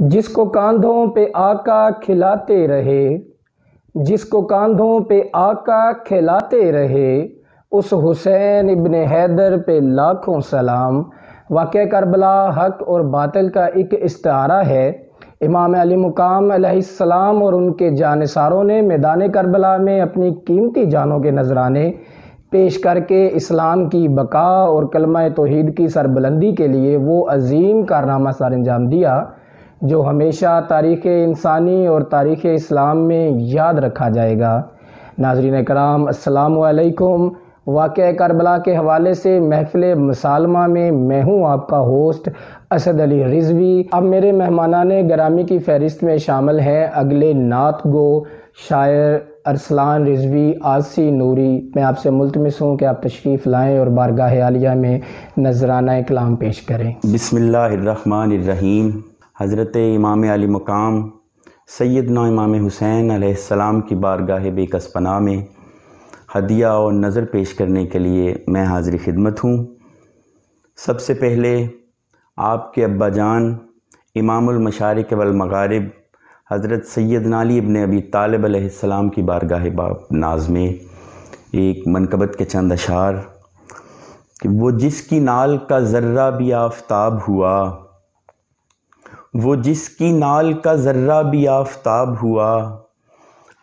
जिसको कांधों पे आका खिलाते रहे जिसको कांधों पे आका खिलाते रहे उस हुसैन इबन हैदर पे लाखों सलाम वाक़ करबला हक और बातिल का एक इस्तारा है इमाम अली मुकाम सलाम और उनके जानसारों ने मैदान करबला में अपनी कीमती जानों के नजराने पेश करके इस्लाम की बका और कलमा तोहद की सरबलंदी के लिए वो अजीम कारनामा सर अंजाम दिया जो हमेशा तारीख़ इंसानी और तारीख़ इस्लाम में याद रखा जाएगा नाजरीन कराम असलकुम वाक़ करबला के हवाले से महफिल मसालमा में मैं हूँ आपका होस्ट असद अली रिजवी अब मेरे मेहमान ग्रामी की फहरिस्त में शामिल हैं अगले नात गो शायर अरसलान रिजवी आसी नूरी मैं आपसे मुलतमस हूँ कि आप तशरीफ़ लाएँ और बारगाह आलिया में नजराना कलाम पेश करें बसमिल्लर हज़रत इमाम अली मकाम सैदना इमाम हुसैन आसमाम की बारगाह बेकसपना में हदिया और नज़र पेश करने के लिए मैं हाजिर खिदमत हूँ सबसे पहले आपके अब्बा जान इमामशारक बलमगारब हज़रत सैद नाली अबन अबी तालब की बारगाह बाप नाज में एक मनकबत के चंद अशार कि वो जिसकी नाल का ज़र्रा भी आफ्ताब हुआ वो जिसकी नाल का ज़र्रा भी आफताब हुआ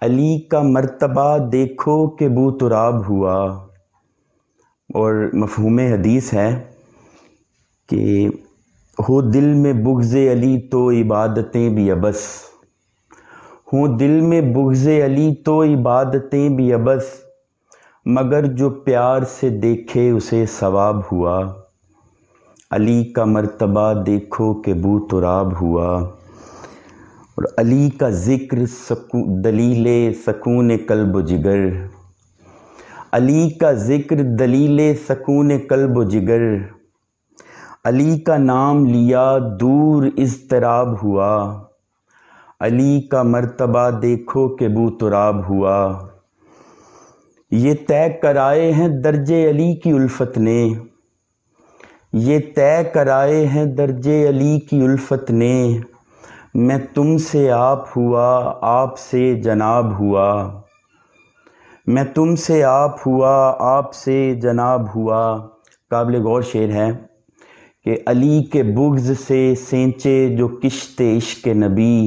अली का मर्तबा देखो कि बूतराब तुराब हुआ और मफहूम हदीस है कि हो दिल में बुगज़ अली तो इबादतें भी अबस हो दिल में बुगज़ अली तो इबादतें भी अबस मगर जो प्यार से देखे उसे सवाब हुआ अली का मर्तबा देखो कि बू तुराब हुआ और अली का ज़िक्र सकू दलील सकून कल्ब जिगर अली का ज़िक्र दलील सकून कल्ब जिगर अली का नाम लिया दूर इजतराब हुआ अली का मर्तबा देखो कि बू तुराब हुआ ये तय कराए हैं दर्ज अली की उल्फत ने ये तय कराए हैं दर्जे अली की उल्फत ने मैं तुम से आप हुआ आप से जनाब हुआ मैं तुम से आप हुआ आप से जनाब हुआ काबिल गौर शेर है कि अली के बुग्ज़ से सेंचे जो किश्त इश्क नबी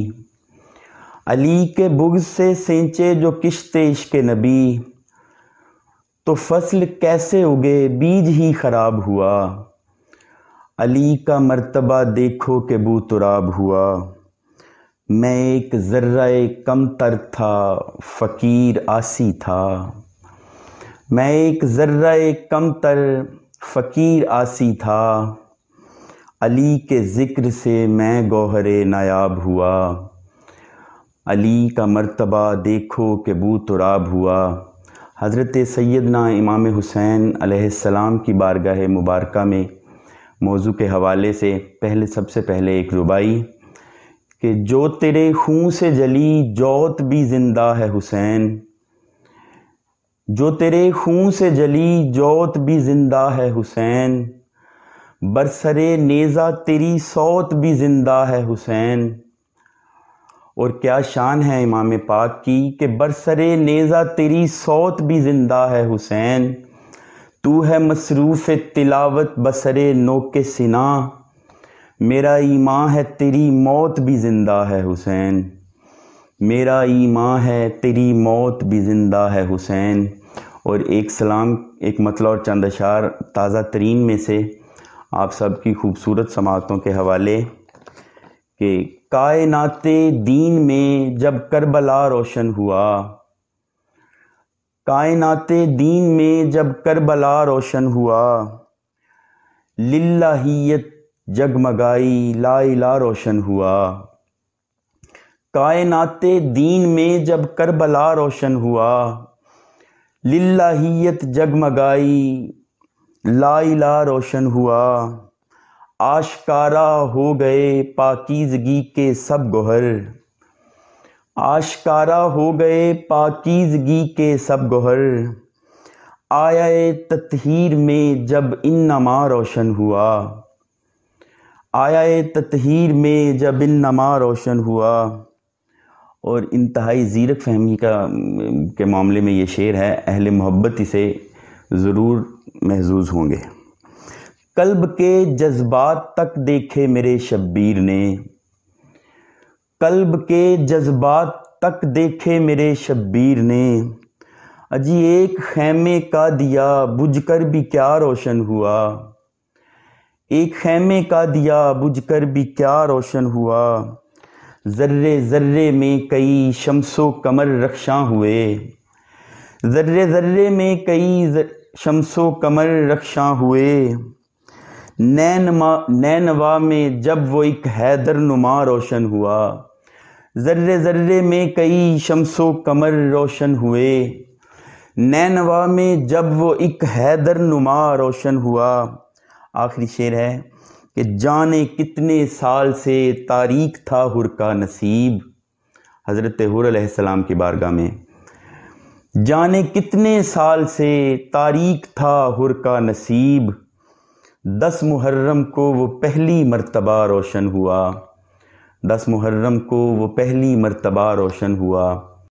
अली के बुग्ज़ से सेंचे जो किश्त इश्क नबी तो फसल कैसे उगे बीज ही ख़राब हुआ अली का मर्तबा देखो कि बू तुराब हुआ मैं एक ज़र्रा कम तर था फ़कीर आसी था मैं एक ज़र्रा कम तर फ़कीर आसी था अली के ज़िक्र से मैं गोहरे नायाब हुआ अली का मर्तबा देखो कि बू तुराब हुआ हज़रत सैदना इमाम हुसैन अलैहिस्सलाम की बारगाह मुबारक में मौजू के हवाले से पहले सबसे पहले एक रुबाई कि जो तेरे खून से जली जोत भी जिंदा है हुसैन जो तेरे खून से जली जोत भी जिंदा है हुसैन बरसरे नेज़ा तेरी सौत भी जिंदा है हुसैन और क्या शान है इमाम पाक की कि बरसरे नेज़ा तेरी सौत भी जिंदा है हुसैन तू है मसरूफ़ तिलावत बसरे नो के सिना मेरा ईमां है तेरी मौत भी ज़िंदा है हुसैन मेरा ईमां है तेरी मौत भी ज़िंदा है हुसैन और एक सलाम एक मतलब और चंद अशार ताज़ा तरीन में से आप सब की खूबसूरत समातों के हवाले कि कायनाते दीन में जब करबला रोशन हुआ कायनात दीन में जब करबला रोशन हुआ लिल्लाहियत जगमगाई लाइला रोशन हुआ कायनात दीन में जब करबला रोशन हुआ लिल्लाहियत जगमगाई लाइला रोशन हुआ आशकारा हो गए पाकिजगी के सब गोहर आशकारा हो गए पाकिजगी के सब गहर आया ततहीर में जब इन नमा रोशन हुआ आया ततहीर में जब इन नमा रोशन हुआ और इंतहाई ज़ीरक फहमी का के मामले में ये शेर है अहल मोहब्बत इसे ज़रूर महजूज होंगे कल्ब के जज्बात तक देखे मेरे शब्बीर ने कल्ब के जज्बात तक देखे मेरे शब्बीर ने अजी एक खैमे का दिया बुझकर भी क्या रोशन हुआ एक खैमे का दिया बुझकर भी क्या रोशन हुआ जर्रे जर्रे में कई शमसो कमर रक्षा हुए जर्रे जर्रे में कई शमसो कमर रक्षा हुए नैन नैनवा में जब वो एक हैदर नुमा रोशन हुआ जर्रे जर्रे में कई शमसो कमर रोशन हुए नैनवा में जब वो एक हैदर नुमा रोशन हुआ आखिरी शेर है कि जाने कितने साल से तारीख था हुर का नसीब हज़रत हुरम की बारगाह में जाने कितने साल से तारीख था हुर का नसीब दस मुहर्रम को वो पहली मर्तबा रोशन हुआ दस मुहर्रम को वो पहली मरतबा रोशन हुआ